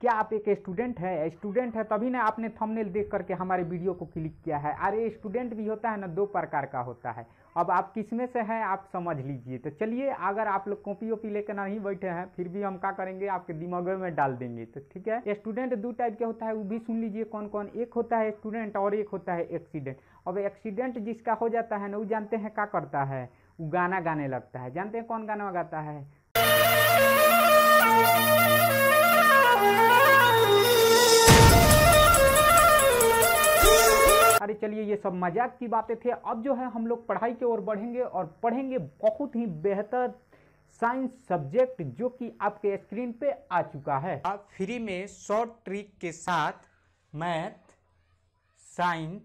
क्या आप एक स्टूडेंट हैं स्टूडेंट है तभी ना आपने थंबनेल देख करके हमारे वीडियो को क्लिक किया है अरे स्टूडेंट भी होता है ना दो प्रकार का होता है अब आप किस में से हैं आप समझ लीजिए तो चलिए अगर आप लोग कॉपी ओपी लेकर नहीं बैठे हैं फिर भी हम क्या करेंगे आपके दिमाग में डाल देंगे तो ठीक है स्टूडेंट दो टाइप के होता है वो भी सुन लीजिए कौन कौन एक होता है स्टूडेंट और एक होता है एक्सीडेंट अब एक्सीडेंट जिसका हो जाता है ना वो जानते हैं क्या करता है वो गाना गाने लगता है जानते हैं कौन गाना गाता है अरे चलिए ये सब मजाक की बातें थे अब जो है हम लोग पढ़ाई की ओर बढ़ेंगे और पढ़ेंगे बहुत ही बेहतर साइंस सब्जेक्ट जो कि आपके स्क्रीन पे आ चुका है अब फ्री में शॉर्ट ट्रिक के साथ मैथ साइंस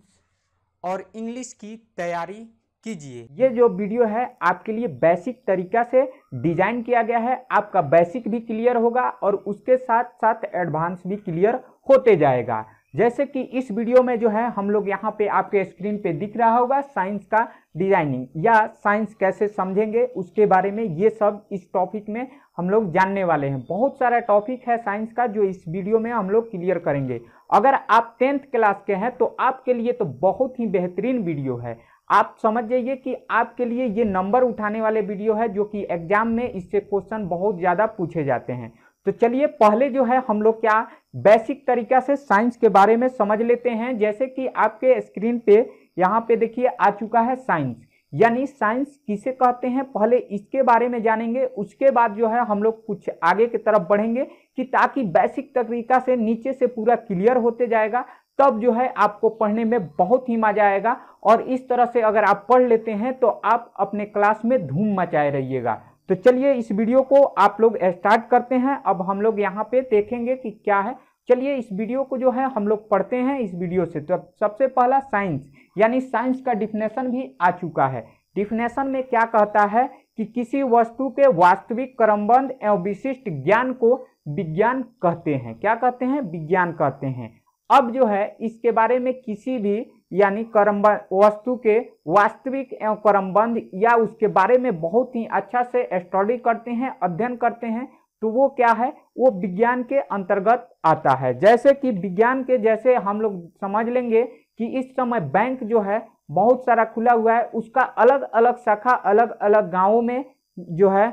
और इंग्लिश की तैयारी कीजिए ये जो वीडियो है आपके लिए बेसिक तरीका से डिजाइन किया गया है आपका बेसिक भी क्लियर होगा और उसके साथ साथ एडवांस भी क्लियर होते जाएगा जैसे कि इस वीडियो में जो है हम लोग यहाँ पे आपके स्क्रीन पे दिख रहा होगा साइंस का डिजाइनिंग या साइंस कैसे समझेंगे उसके बारे में ये सब इस टॉपिक में हम लोग जानने वाले हैं बहुत सारा टॉपिक है साइंस का जो इस वीडियो में हम लोग क्लियर करेंगे अगर आप टेंथ क्लास के हैं तो आपके लिए तो बहुत ही बेहतरीन वीडियो है आप समझ जाइए कि आपके लिए ये नंबर उठाने वाले वीडियो है जो कि एग्जाम में इससे क्वेश्चन बहुत ज़्यादा पूछे जाते हैं तो चलिए पहले जो है हम लोग क्या बेसिक तरीका से साइंस के बारे में समझ लेते हैं जैसे कि आपके स्क्रीन पे यहाँ पे देखिए आ चुका है साइंस यानी साइंस किसे कहते हैं पहले इसके बारे में जानेंगे उसके बाद जो है हम लोग कुछ आगे की तरफ बढ़ेंगे कि ताकि बेसिक तरीका से नीचे से पूरा क्लियर होते जाएगा तब जो है आपको पढ़ने में बहुत ही मजा आएगा और इस तरह से अगर आप पढ़ लेते हैं तो आप अपने क्लास में धूम मचाए रहिएगा तो चलिए इस वीडियो को आप लोग स्टार्ट करते हैं अब हम लोग यहाँ पे देखेंगे कि क्या है चलिए इस वीडियो को जो है हम लोग पढ़ते हैं इस वीडियो से तो सबसे पहला साइंस यानी साइंस का डिफिनेशन भी आ चुका है डिफिनेशन में क्या कहता है कि किसी वस्तु के वास्तविक क्रमबंध एवं विशिष्ट ज्ञान को विज्ञान कहते हैं क्या कहते हैं विज्ञान कहते हैं अब जो है इसके बारे में किसी भी यानी कर्म वस्तु के वास्तविक एवं कर्मबंध या उसके बारे में बहुत ही अच्छा से स्टडी करते हैं अध्ययन करते हैं तो वो क्या है वो विज्ञान के अंतर्गत आता है जैसे कि विज्ञान के जैसे हम लोग समझ लेंगे कि इस समय बैंक जो है बहुत सारा खुला हुआ है उसका अलग अलग शाखा अलग अलग गाँवों में जो है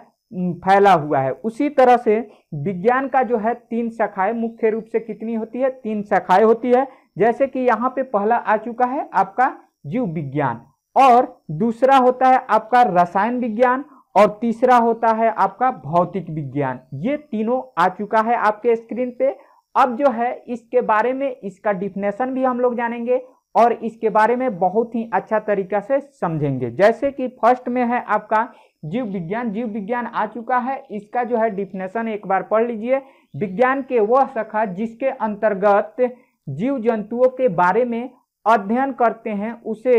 फैला हुआ है उसी तरह से विज्ञान का जो है तीन शाखाएं मुख्य रूप से कितनी होती है तीन शाखाएं होती है जैसे कि यहाँ पे पहला आ चुका है आपका जीव विज्ञान और दूसरा होता है आपका रसायन विज्ञान और तीसरा होता है आपका भौतिक विज्ञान ये तीनों आ चुका है आपके स्क्रीन पे अब जो है इसके बारे में इसका डिफिनेशन भी हम लोग जानेंगे और इसके बारे में बहुत ही अच्छा तरीका से समझेंगे जैसे कि फर्स्ट में है आपका जीव विज्ञान जीव विज्ञान आ चुका है इसका जो है डिफिनेशन एक बार पढ़ लीजिए विज्ञान के वह शाखा जिसके अंतर्गत जीव जंतुओं के बारे में अध्ययन करते हैं उसे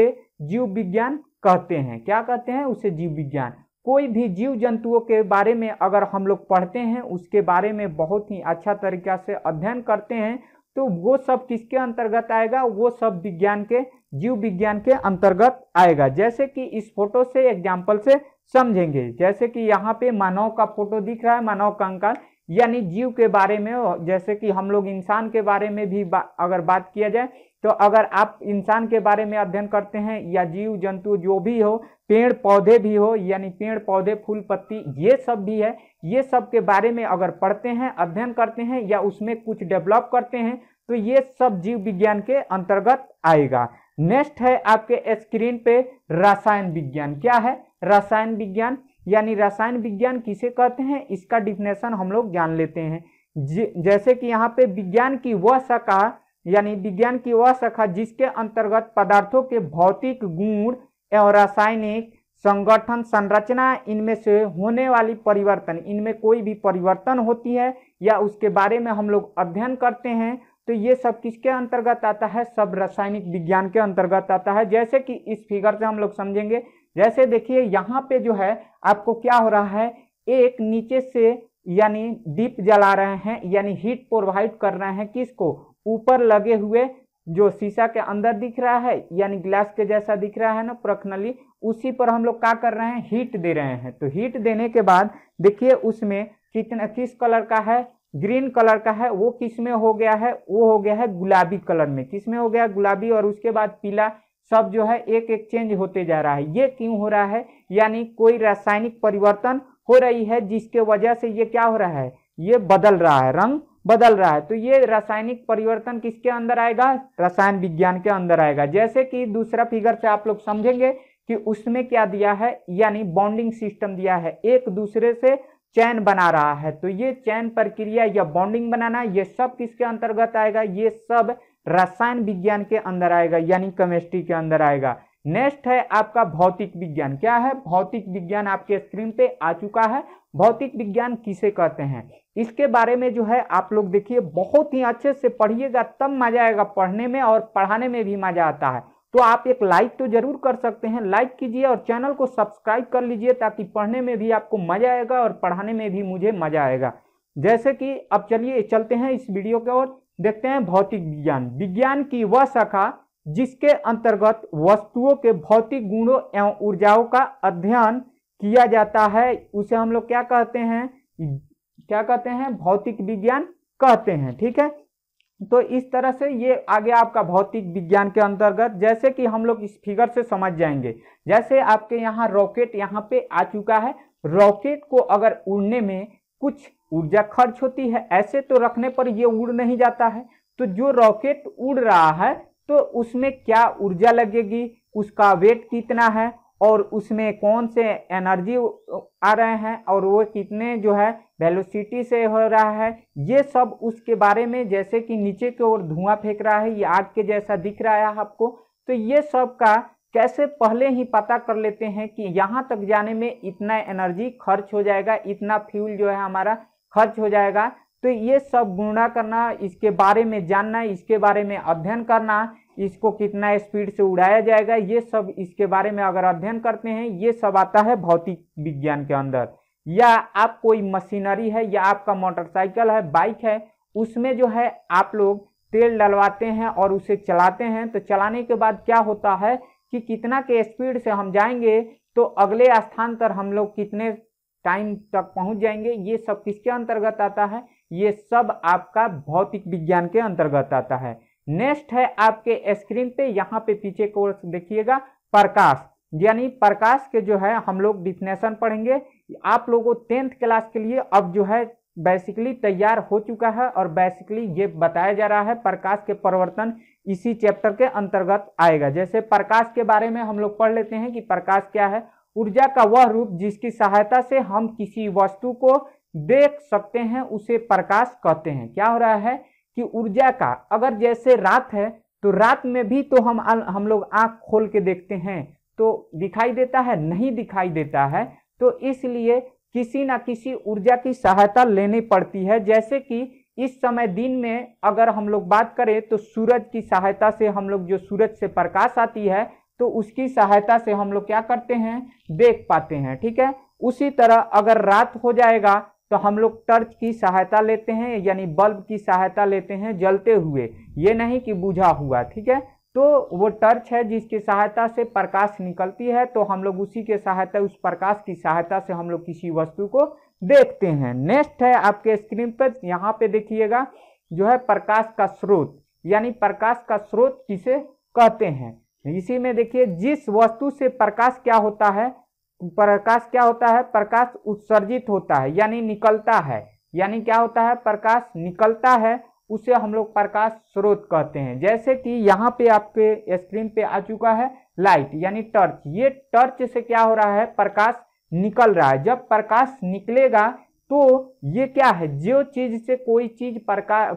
जीव विज्ञान कहते हैं क्या कहते हैं उसे जीव विज्ञान कोई भी जीव जंतुओं के बारे में अगर हम लोग पढ़ते हैं उसके बारे में बहुत ही अच्छा तरीका से अध्ययन करते हैं तो वो सब किसके अंतर्गत आएगा वो सब विज्ञान के जीव विज्ञान के अंतर्गत आएगा जैसे कि इस फोटो से एग्जाम्पल से समझेंगे जैसे कि यहाँ पे मानव का फोटो दिख रहा है मानव का अंकल यानी जीव के बारे में जैसे कि हम लोग इंसान के बारे में भी बा, अगर बात किया जाए तो अगर आप इंसान के बारे में अध्ययन करते हैं या जीव जंतु जो भी हो पेड़ पौधे भी हो यानी पेड़ पौधे फूल पत्ती ये सब भी है ये सब के बारे में अगर पढ़ते हैं अध्ययन करते हैं या उसमें कुछ डेवलप करते हैं तो ये सब जीव विज्ञान के अंतर्गत आएगा नेक्स्ट है आपके स्क्रीन पे रसायन विज्ञान क्या है रसायन विज्ञान यानी रसायन विज्ञान किसे कहते हैं इसका डिफिनेशन हम लोग जान लेते हैं जैसे कि यहाँ पे विज्ञान की वह शाखा यानी विज्ञान की वह शाखा जिसके अंतर्गत पदार्थों के भौतिक गुण एवं रासायनिक संगठन संरचना इनमें से होने वाली परिवर्तन इनमें कोई भी परिवर्तन होती है या उसके बारे में हम लोग अध्ययन करते हैं तो ये सब किसके अंतर्गत आता है सब रासायनिक विज्ञान के अंतर्गत आता है जैसे कि इस फिगर से हम लोग समझेंगे जैसे देखिए यहाँ पे जो है आपको क्या हो रहा है एक नीचे से यानी दीप जला रहे हैं यानी हीट प्रोवाइड कर रहे हैं किसको ऊपर लगे हुए जो शीशा के अंदर दिख रहा है यानी ग्लास के जैसा दिख रहा है ना प्रखनली उसी पर हम लोग क्या कर रहे हैं हीट दे रहे हैं तो हीट देने के बाद देखिए उसमें कितना किस कलर का है ग्रीन कलर का है वो किस में हो गया है वो हो गया है गुलाबी कलर में किस में हो गया गुलाबी और उसके बाद पीला सब जो है एक एक चेंज होते जा रहा है ये क्यों हो रहा है यानी कोई रासायनिक परिवर्तन हो रही है जिसके वजह से ये क्या हो रहा है ये बदल रहा है रंग बदल रहा है तो ये रासायनिक परिवर्तन किसके अंदर आएगा रसायन विज्ञान के अंदर आएगा जैसे कि दूसरा फिगर से आप लोग समझेंगे कि उसमें क्या दिया है यानी बॉन्डिंग सिस्टम दिया है एक दूसरे से चैन बना रहा है तो ये चैन प्रक्रिया या बॉन्डिंग बनाना ये सब किसके अंतर्गत आएगा ये सब रसायन विज्ञान के अंदर आएगा यानी केमिस्ट्री के अंदर आएगा नेक्स्ट है आपका भौतिक विज्ञान क्या है भौतिक विज्ञान आपके स्क्रीन पे आ चुका है भौतिक विज्ञान किसे कहते हैं इसके बारे में जो है आप लोग देखिए बहुत ही अच्छे से पढ़िएगा तब मजा आएगा पढ़ने में और पढ़ाने में भी मजा आता है तो आप एक लाइक तो जरूर कर सकते हैं लाइक कीजिए और चैनल को सब्सक्राइब कर लीजिए ताकि पढ़ने में भी आपको मजा आएगा और पढ़ाने में भी मुझे मजा आएगा जैसे कि अब चलिए चलते हैं इस वीडियो के ओर देखते हैं भौतिक विज्ञान विज्ञान की वह शाखा जिसके अंतर्गत वस्तुओं के भौतिक गुणों एवं ऊर्जाओं का अध्ययन किया जाता है उसे हम लोग क्या कहते हैं क्या कहते हैं भौतिक विज्ञान कहते हैं ठीक है तो इस तरह से ये आगे आपका भौतिक विज्ञान के अंतर्गत जैसे कि हम लोग इस फिगर से समझ जाएंगे जैसे आपके यहाँ रॉकेट यहाँ पे आ चुका है रॉकेट को अगर उड़ने में कुछ ऊर्जा खर्च होती है ऐसे तो रखने पर ये उड़ नहीं जाता है तो जो रॉकेट उड़ रहा है तो उसमें क्या ऊर्जा लगेगी उसका वेट कितना है और उसमें कौन से एनर्जी आ रहे हैं और वो कितने जो है वेलोसिटी से हो रहा है ये सब उसके बारे में जैसे कि नीचे की ओर धुआं फेंक रहा है ये आग के जैसा दिख रहा है आपको तो ये सब का कैसे पहले ही पता कर लेते हैं कि यहाँ तक जाने में इतना एनर्जी खर्च हो जाएगा इतना फ्यूल जो है हमारा खर्च हो जाएगा तो ये सब गुणा करना इसके बारे में जानना इसके बारे में अध्ययन करना इसको कितना स्पीड से उड़ाया जाएगा ये सब इसके बारे में अगर अध्ययन करते हैं ये सब आता है भौतिक विज्ञान के अंदर या आप कोई मशीनरी है या आपका मोटरसाइकिल है बाइक है उसमें जो है आप लोग तेल डलवाते हैं और उसे चलाते हैं तो चलाने के बाद क्या होता है कि कितना के स्पीड से हम जाएंगे तो अगले स्थान पर हम लोग कितने टाइम तक पहुंच जाएंगे ये सब किसके अंतर्गत आता है ये सब आपका भौतिक विज्ञान के अंतर्गत आता है नेक्स्ट है आपके स्क्रीन पे यहाँ पे पीछे को देखिएगा प्रकाश यानी प्रकाश के जो है हम लोग डिफिनेशन पढ़ेंगे आप लोगों टेंथ क्लास के लिए अब जो है बेसिकली तैयार हो चुका है और बेसिकली ये बताया जा रहा है प्रकाश के परिवर्तन इसी चैप्टर के अंतर्गत आएगा जैसे प्रकाश के बारे में हम लोग पढ़ लेते हैं कि प्रकाश क्या है ऊर्जा का वह रूप जिसकी सहायता से हम किसी वस्तु को देख सकते हैं उसे प्रकाश कहते हैं क्या हो रहा है कि ऊर्जा का अगर जैसे रात है तो रात में भी तो हम हम लोग आंख खोल के देखते हैं तो दिखाई देता है नहीं दिखाई देता है तो इसलिए किसी ना किसी ऊर्जा की सहायता लेनी पड़ती है जैसे कि इस समय दिन में अगर हम लोग बात करें तो सूरज की सहायता से हम लोग जो सूरज से प्रकाश आती है तो उसकी सहायता से हम लोग क्या करते हैं देख पाते हैं ठीक है उसी तरह अगर रात हो जाएगा तो हम लोग टर्च की सहायता लेते हैं यानी बल्ब की सहायता लेते हैं जलते हुए ये नहीं कि बुझा हुआ ठीक है तो वो टर्च है जिसकी सहायता से प्रकाश निकलती है तो हम लोग उसी के सहायता उस प्रकाश की सहायता से हम लोग किसी वस्तु को देखते हैं नेक्स्ट है आपके स्क्रीन पर यहाँ पे देखिएगा जो है प्रकाश का स्रोत यानी प्रकाश का स्रोत किसे कहते हैं इसी में देखिए जिस वस्तु से प्रकाश क्या होता है प्रकाश क्या होता है प्रकाश उत्सर्जित होता है यानी निकलता है यानी क्या होता है प्रकाश निकलता है उसे हम लोग प्रकाश स्रोत कहते हैं जैसे कि यहाँ पे आपके स्क्रीन पे आ चुका है लाइट यानी टर्च ये टर्च से क्या हो रहा है प्रकाश निकल रहा है जब प्रकाश निकलेगा तो ये क्या है जो चीज से कोई चीज प्रकार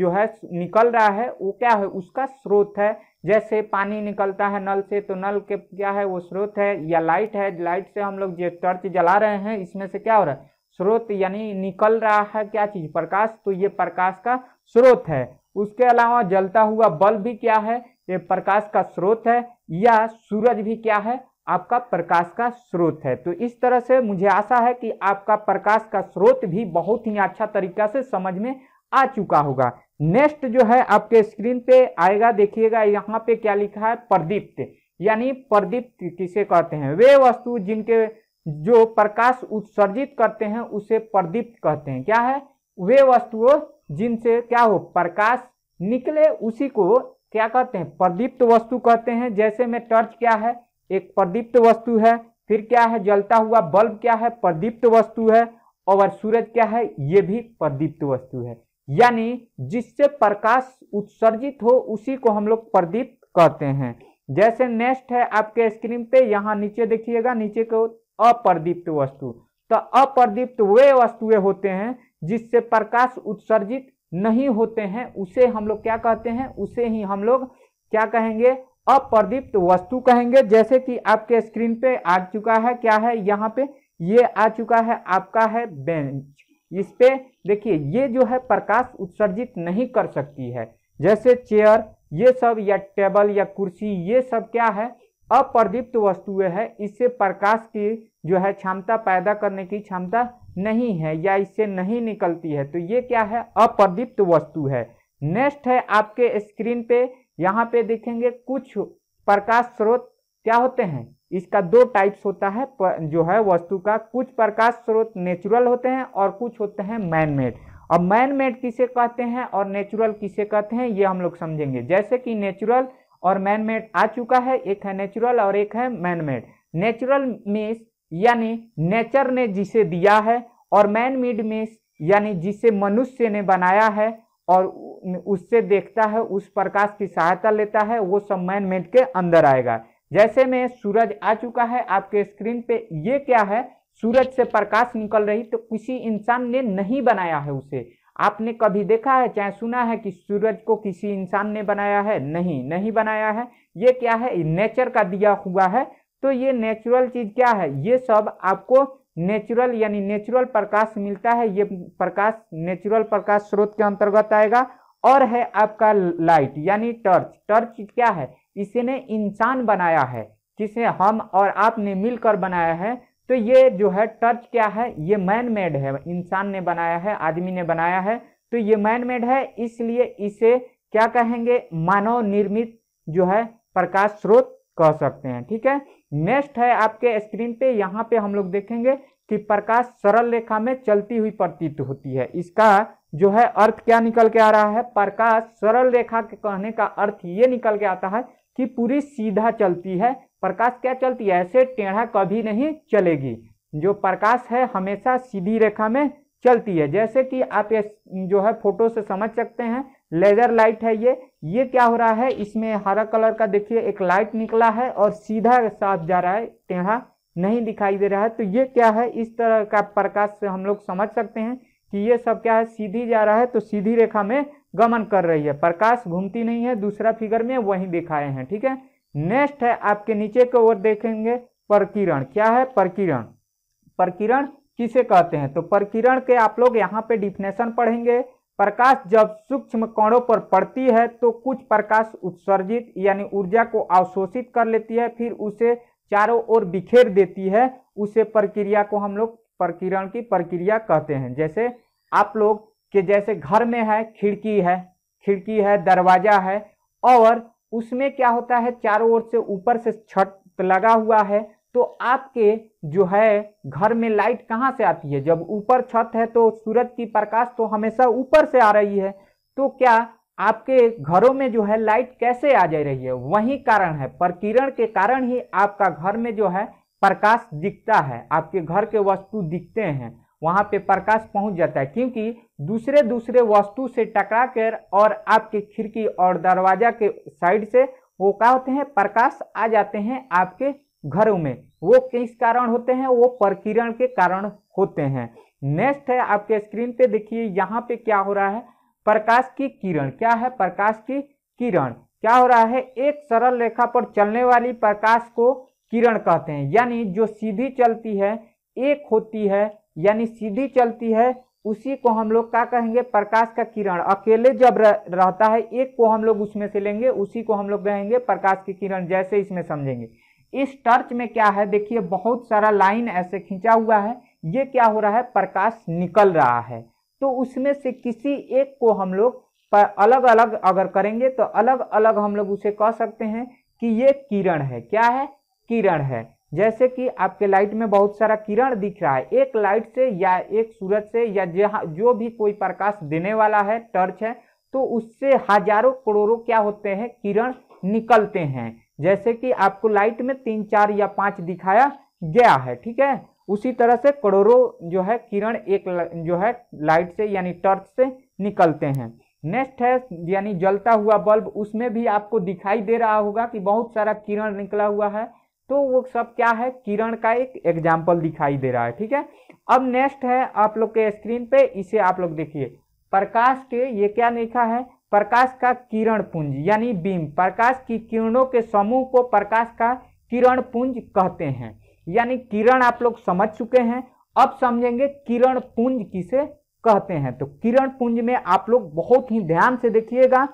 जो है निकल रहा है वो क्या है उसका स्रोत है जैसे पानी निकलता है नल से तो नल के क्या है वो स्रोत है या लाइट है लाइट से हम लोग जो टर्च जला रहे हैं इसमें से क्या हो रहा है स्रोत यानी निकल रहा है क्या चीज प्रकाश तो ये प्रकाश का स्रोत है उसके अलावा जलता हुआ बल्ब भी क्या है ये प्रकाश का स्रोत है या सूरज भी क्या है आपका प्रकाश का स्रोत है तो इस तरह से मुझे आशा है कि आपका प्रकाश का स्रोत भी बहुत ही अच्छा तरीका से समझ में आ चुका होगा नेक्स्ट जो है आपके स्क्रीन पे आएगा देखिएगा यहाँ पे क्या लिखा है प्रदीप्त यानी प्रदीप्त किसे कहते हैं वे वस्तु जिनके जो प्रकाश उत्सर्जित करते हैं उसे प्रदीप्त कहते हैं क्या है वे वस्तुओं जिनसे क्या हो प्रकाश निकले उसी को क्या कहते हैं प्रदीप्त वस्तु कहते हैं जैसे में टर्च क्या है एक प्रदीप्त वस्तु है फिर क्या है जलता हुआ बल्ब क्या है प्रदीप्त वस्तु है और सूरज क्या है ये भी प्रदीप्त वस्तु है यानी जिससे प्रकाश उत्सर्जित हो उसी को हम लोग प्रदीप्त कहते हैं जैसे नेक्स्ट है आपके स्क्रीन पे यहाँ नीचे देखिएगा नीचे को अप्रदीप्त वस्तु तो अप्रदीप्त वे वस्तुएं होते हैं जिससे प्रकाश उत्सर्जित नहीं होते हैं उसे हम लोग क्या कहते हैं उसे ही हम लोग क्या कहेंगे अप्रदीप्त वस्तु कहेंगे जैसे कि आपके स्क्रीन पे आ चुका है क्या है यहाँ पे ये आ चुका है आपका है बेंच इस पे देखिए ये जो है प्रकाश उत्सर्जित नहीं कर सकती है जैसे चेयर ये सब या टेबल या कुर्सी ये सब क्या है अप्रदीप्त वस्तुएं है इससे प्रकाश की जो है क्षमता पैदा करने की क्षमता नहीं है या इससे नहीं निकलती है तो ये क्या है अप्रदीप्त वस्तु है नेक्स्ट है आपके स्क्रीन पे यहाँ पे देखेंगे कुछ प्रकाश स्रोत क्या होते हैं इसका दो टाइप्स होता है जो है वस्तु का कुछ प्रकाश स्रोत नेचुरल होते हैं और कुछ होते हैं मैन मेड अब मैन मेड किसे कहते हैं और नेचुरल किसे कहते हैं ये हम लोग समझेंगे जैसे कि नेचुरल और मैन मेड आ चुका है एक है नेचुरल और एक है मैन मेड नेचुरल मीन्स यानी नेचर ने जिसे दिया है और मैन मेड मीन्स यानी जिसे मनुष्य ने बनाया है और उससे देखता है उस प्रकाश की सहायता लेता है वो सब मैन मेट के अंदर आएगा जैसे में सूरज आ चुका है आपके स्क्रीन पे ये क्या है सूरज से प्रकाश निकल रही तो किसी इंसान ने नहीं बनाया है उसे आपने कभी देखा है चाहे सुना है कि सूरज को किसी इंसान ने बनाया है नहीं नहीं बनाया है ये क्या है नेचर का दिया हुआ है तो ये नेचुरल चीज क्या है ये सब आपको नेचुरल यानी नेचुरल प्रकाश मिलता है ये प्रकाश नेचुरल प्रकाश स्रोत के अंतर्गत आएगा और है आपका लाइट यानी टर्च टर्च क्या है इसे ने इंसान बनाया है जिसे हम और आपने मिलकर बनाया है तो ये जो है टर्च क्या है ये मैन मेड है इंसान ने बनाया है आदमी ने बनाया है तो ये मैन मेड है इसलिए इसे क्या कहेंगे मानव निर्मित जो है प्रकाश स्रोत कह सकते हैं ठीक है नेक्स्ट है आपके स्क्रीन पे यहाँ पे हम लोग देखेंगे कि प्रकाश सरल रेखा में चलती हुई प्रतीत होती है इसका जो है अर्थ क्या निकल के आ रहा है प्रकाश सरल रेखा के कहने का अर्थ ये निकल के आता है कि पूरी सीधा चलती है प्रकाश क्या चलती है ऐसे टेढ़ा कभी नहीं चलेगी जो प्रकाश है हमेशा सीधी रेखा में चलती है जैसे कि आप जो है फोटो से समझ सकते हैं लेजर लाइट है ये ये क्या हो रहा है इसमें हरा कलर का देखिए एक लाइट निकला है और सीधा साफ जा रहा है टेढ़ा नहीं दिखाई दे रहा है तो ये क्या है इस तरह का प्रकाश से हम लोग समझ सकते हैं कि ये सब क्या है सीधी जा रहा है तो सीधी रेखा में गमन कर रही है प्रकाश घूमती नहीं है दूसरा फिगर में वही दिखाए हैं ठीक है नेक्स्ट है आपके नीचे की ओर देखेंगे प्रकिरण क्या है प्रकिरण प्रकिरण किसे कहते हैं तो प्रकिरण के आप लोग यहाँ पे डिफिनेशन पढ़ेंगे प्रकाश जब सूक्ष्म कणों पर पड़ती है तो कुछ प्रकाश उत्सर्जित यानी ऊर्जा को अवशोषित कर लेती है फिर उसे चारों ओर बिखेर देती है उसे प्रक्रिया को हम लोग प्रकिरण की प्रक्रिया कहते हैं जैसे आप लोग के जैसे घर में है खिड़की है खिड़की है दरवाजा है और उसमें क्या होता है चारों ओर से ऊपर से छत लगा हुआ है तो आपके जो है घर में लाइट कहाँ से आती है जब ऊपर छत है तो सूरज की प्रकाश तो हमेशा ऊपर से आ रही है तो क्या आपके घरों में जो है लाइट कैसे आ जा रही है वही कारण है प्रकिरण के कारण ही आपका घर में जो है प्रकाश दिखता है आपके घर के वस्तु दिखते हैं वहाँ पे प्रकाश पहुँच जाता है क्योंकि दूसरे दूसरे वस्तु से टकरा कर और आपके खिड़की और दरवाजा के साइड से वो क्या होते हैं प्रकाश आ जाते हैं आपके घरों में वो किस कारण होते हैं वो प्रकिरण के कारण होते हैं नेक्स्ट है आपके स्क्रीन पे देखिए यहाँ पे क्या हो रहा है प्रकाश की किरण क्या है प्रकाश की किरण क्या हो रहा है एक सरल रेखा पर चलने वाली प्रकाश को किरण कहते हैं यानी जो सीधी चलती है एक होती है यानी सीधी चलती है उसी को हम लोग क्या कहेंगे प्रकाश का किरण अकेले जब रहता है एक को हम लोग उसमें से लेंगे उसी को हम लोग कहेंगे प्रकाश की किरण जैसे इसमें समझेंगे इस टर्च में क्या है देखिए बहुत सारा लाइन ऐसे खींचा हुआ है ये क्या हो रहा है प्रकाश निकल रहा है तो उसमें से किसी एक को हम लोग पर अलग अलग अगर करेंगे तो अलग अलग हम लोग उसे कह सकते हैं कि ये किरण है क्या है किरण है जैसे कि आपके लाइट में बहुत सारा किरण दिख रहा है एक लाइट से या एक सूरज से या जहाँ जो भी कोई प्रकाश देने वाला है टर्च है तो उससे हजारों करोड़ों क्या होते हैं किरण निकलते हैं जैसे कि आपको लाइट में तीन चार या पांच दिखाया गया है ठीक है उसी तरह से करोड़ों जो है किरण एक जो है लाइट से यानी टर्च से निकलते हैं नेक्स्ट है यानी जलता हुआ बल्ब उसमें भी आपको दिखाई दे रहा होगा कि बहुत सारा किरण निकला हुआ है तो वो सब क्या है किरण का एक एग्जाम्पल दिखाई दे रहा है ठीक है अब नेक्स्ट है आप लोग के स्क्रीन पे इसे आप लोग देखिए प्रकाश के ये क्या लिखा है प्रकाश का किरण पुंज यानी बीम प्रकाश की किरणों के समूह को प्रकाश का किरण पुंज कहते हैं यानी किरण आप लोग समझ चुके हैं अब समझेंगे किरण पुंज किसे कहते हैं तो किरण पुंज में आप लोग बहुत ही ध्यान से देखिएगा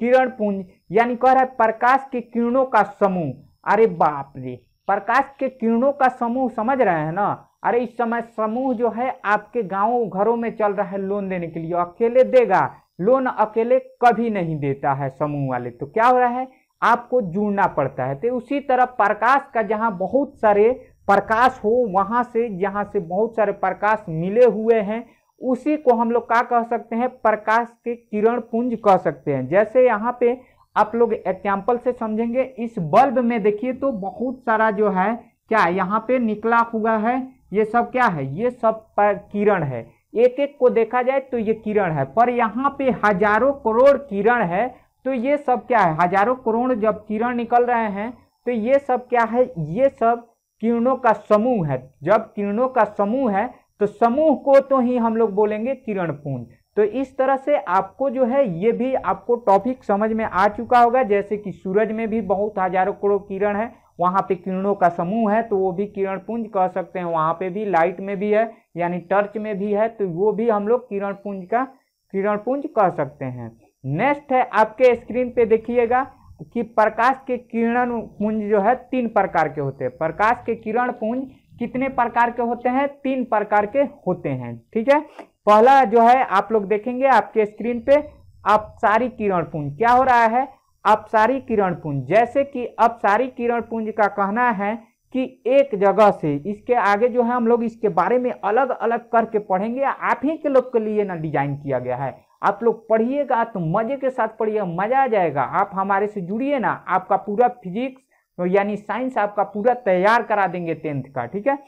किरण पुंज यानी कह रहा है प्रकाश के किरणों का समूह अरे बाप रे प्रकाश के किरणों का समूह समझ रहे हैं ना अरे इस समय समूह जो है आपके गाँव घरों में चल रहा है लोन देने के लिए अकेले देगा लोन अकेले कभी नहीं देता है समूह वाले तो क्या हो रहा है आपको जुड़ना पड़ता है तो उसी तरह प्रकाश का जहाँ बहुत सारे प्रकाश हो वहाँ से जहाँ से बहुत सारे प्रकाश मिले हुए हैं उसी को हम लोग क्या कह सकते हैं प्रकाश के किरण पुंज कह सकते हैं जैसे यहाँ पे आप लोग एग्जाम्पल से समझेंगे इस बल्ब में देखिए तो बहुत सारा जो है क्या यहाँ पे निकला हुआ है ये सब क्या है ये सब किरण है एक एक को देखा जाए तो ये किरण है पर यहाँ पे हजारों करोड़ किरण है तो ये सब क्या है हजारों करोड़ जब किरण निकल रहे हैं तो ये सब क्या है ये सब किरणों का समूह है जब किरणों का समूह है तो समूह को तो ही हम लोग बोलेंगे किरण पूंज तो इस तरह से आपको जो है ये भी आपको टॉपिक समझ में आ चुका होगा जैसे कि सूरज में भी बहुत हजारों करोड़ किरण है वहाँ पे किरणों का समूह है तो वो भी किरण पुंज कह सकते हैं वहाँ पे भी लाइट में भी है यानी टर्च में भी है तो वो भी हम लोग किरण पुंज का किरण पुंज कह सकते हैं नेक्स्ट है आपके स्क्रीन पे देखिएगा कि प्रकाश के किरण पुंज जो है तीन प्रकार के होते हैं प्रकाश के किरण पुंज कितने प्रकार के होते हैं तीन प्रकार के होते हैं ठीक है पहला जो है आप लोग देखेंगे आपके स्क्रीन पे आप सारी किरण पुंज क्या हो रहा है अपसारी किरण पुंज जैसे कि अपसारी किरण पुंज का कहना है कि एक जगह से इसके आगे जो है हम लोग इसके बारे में अलग अलग करके पढ़ेंगे आप ही के लोग के लिए ना डिजाइन किया गया है आप लोग पढ़िएगा तो मजे के साथ पढ़िएगा मजा आ जाएगा आप हमारे से जुड़िए ना आपका पूरा फिजिक्स तो यानी साइंस आपका पूरा तैयार करा देंगे टेंथ का ठीक है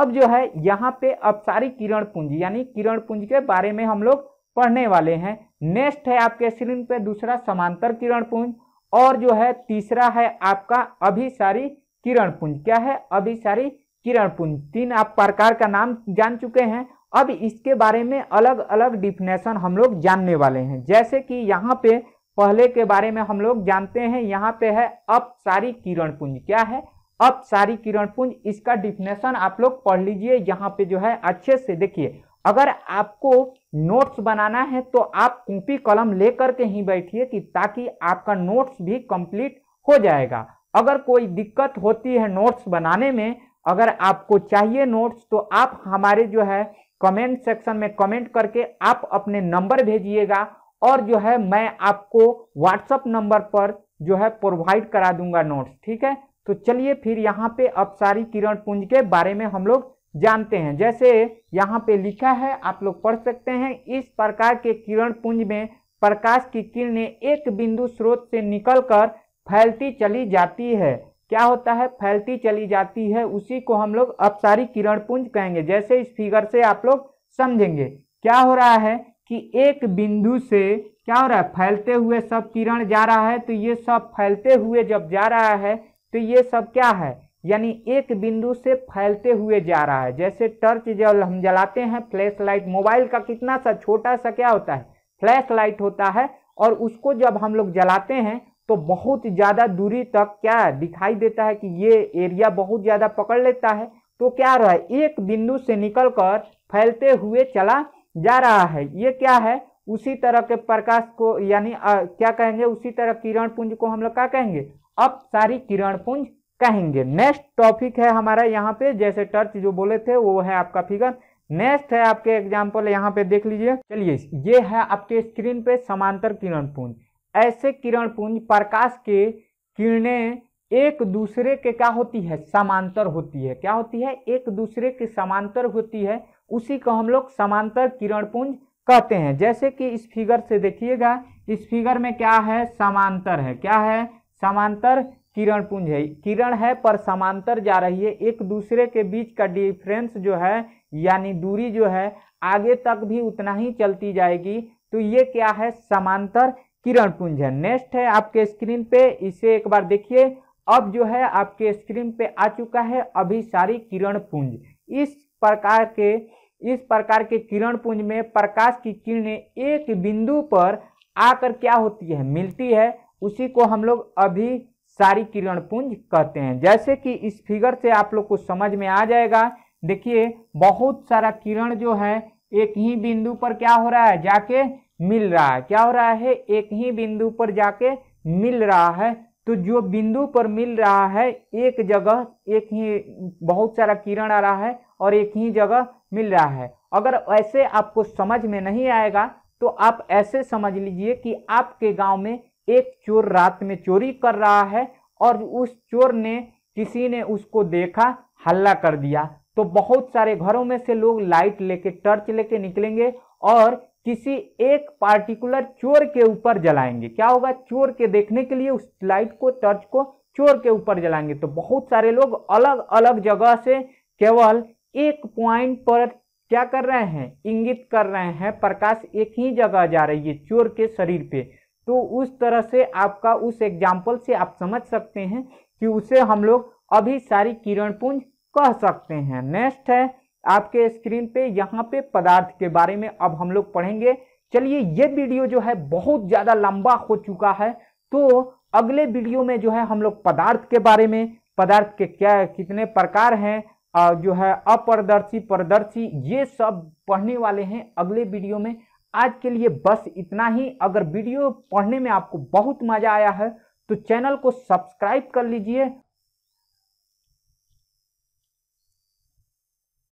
अब जो है यहाँ पे अब सारी किरण पुंज यानी किरण पुंज के बारे में हम लोग पढ़ने वाले हैं नेक्स्ट है आपके स्क्रीन पे दूसरा समांतर किरण पुंज और जो है तीसरा है आपका अभिसारी किरण पुंज क्या है अभिसारी किरण पुंज तीन आप प्रकार का नाम जान चुके हैं अब इसके बारे में अलग अलग डिफिनेशन हम लोग जानने वाले हैं जैसे कि यहाँ पे पहले के बारे में हम लोग जानते हैं यहाँ पे है अपसारी किरण पुंज क्या है अपसारी किरण पुंज इसका डिफिनेशन आप लोग पढ़ लीजिए यहाँ पे जो है अच्छे से देखिए अगर आपको नोट्स बनाना है तो आप कॉपी कलम लेकर के ही बैठिए कि ताकि आपका नोट्स भी कंप्लीट हो जाएगा अगर कोई दिक्कत होती है नोट्स बनाने में अगर आपको चाहिए नोट्स तो आप हमारे जो है कमेंट सेक्शन में कमेंट करके आप अपने नंबर भेजिएगा और जो है मैं आपको व्हाट्सअप नंबर पर जो है प्रोवाइड करा दूंगा नोट्स ठीक है तो चलिए फिर यहाँ पे अपसारी किरण पुंज के बारे में हम लोग जानते हैं जैसे यहाँ पे लिखा है आप लोग पढ़ सकते हैं इस प्रकार के किरण पुंज में प्रकाश की किरणें एक बिंदु स्रोत से निकलकर फैलती चली जाती है क्या होता है फैलती चली जाती है उसी को हम लोग अपसारी किरण पुंज कहेंगे जैसे इस फिगर से आप लोग समझेंगे क्या हो रहा है कि एक बिंदु से क्या हो रहा है फैलते हुए सब किरण जा रहा है तो ये सब फैलते हुए जब जा रहा है तो ये सब क्या है यानी एक बिंदु से फैलते हुए जा रहा है जैसे टर्च जब हम जलाते हैं फ्लैश लाइट मोबाइल का कितना सा छोटा सा क्या होता है फ्लैश लाइट होता है और उसको जब हम लोग जलाते हैं तो बहुत ज़्यादा दूरी तक क्या दिखाई देता है कि ये एरिया बहुत ज़्यादा पकड़ लेता है तो क्या रहा है एक बिंदु से निकल कर फैलते हुए चला जा रहा है ये क्या है उसी तरह के प्रकाश को यानी क्या कहेंगे उसी तरह किरण पुंज को हम लोग क्या कहेंगे अब सारी किरण पुंज कहेंगे नेक्स्ट टॉपिक है हमारा यहाँ पे जैसे टर्च जो बोले थे वो है आपका फिगर नेक्स्ट है आपके एग्जाम्पल यहाँ पे देख लीजिए चलिए ये है आपके स्क्रीन पे समांतर किरण पुंज ऐसे किरण पुंज प्रकाश के किरणें एक दूसरे के क्या होती है समांतर होती है क्या होती है एक दूसरे के समांतर होती है उसी को हम लोग समांतर किरण पुंज कहते हैं जैसे कि इस फिगर से देखिएगा इस फिगर में क्या है समांतर है क्या है समांतर किरण पुंज है किरण है पर समांतर जा रही है एक दूसरे के बीच का डिफरेंस जो है यानी दूरी जो है आगे तक भी उतना ही चलती जाएगी तो ये क्या है समांतर किरण पुंज है नेक्स्ट है आपके स्क्रीन पे इसे एक बार देखिए अब जो है आपके स्क्रीन पे आ चुका है अभी सारी किरण पुंज इस प्रकार के इस प्रकार के किरण पुंज में प्रकाश की किरणें एक बिंदु पर आकर क्या होती है मिलती है उसी को हम लोग अभी सारी किरण पुंज कहते हैं जैसे कि इस फिगर से आप लोग को समझ में आ जाएगा देखिए बहुत सारा किरण जो है एक ही बिंदु पर क्या हो रहा है जाके मिल रहा है क्या हो रहा है एक ही बिंदु पर जाके मिल रहा है तो जो बिंदु पर मिल रहा है एक जगह एक ही बहुत सारा किरण आ रहा है और एक ही जगह मिल रहा है अगर ऐसे आपको समझ में नहीं आएगा तो आप ऐसे समझ लीजिए कि आपके गांव में एक चोर रात में चोरी कर रहा है और उस चोर ने किसी ने उसको देखा हल्ला कर दिया तो बहुत सारे घरों में से लोग लाइट लेके टर्च लेके निकलेंगे और किसी एक पार्टिकुलर चोर के ऊपर जलाएंगे क्या होगा चोर के देखने के लिए उस लाइट को टर्च को चोर के ऊपर जलाएंगे तो बहुत सारे लोग अलग अलग जगह से केवल एक पॉइंट पर क्या कर रहे हैं इंगित कर रहे हैं प्रकाश एक ही जगह जा रही है चोर के शरीर पे तो उस तरह से आपका उस एग्जाम्पल से आप समझ सकते हैं कि उसे हम लोग अभी सारी किरण पुंज कह सकते हैं नेक्स्ट है आपके स्क्रीन पे यहाँ पे पदार्थ के बारे में अब हम लोग पढ़ेंगे चलिए ये वीडियो जो है बहुत ज़्यादा लंबा हो चुका है तो अगले वीडियो में जो है हम लोग पदार्थ के बारे में पदार्थ के क्या कितने प्रकार हैं जो है अपारदर्शी पारदर्शी ये सब पढ़ने वाले हैं अगले वीडियो में आज के लिए बस इतना ही अगर वीडियो पढ़ने में आपको बहुत मज़ा आया है तो चैनल को सब्सक्राइब कर लीजिए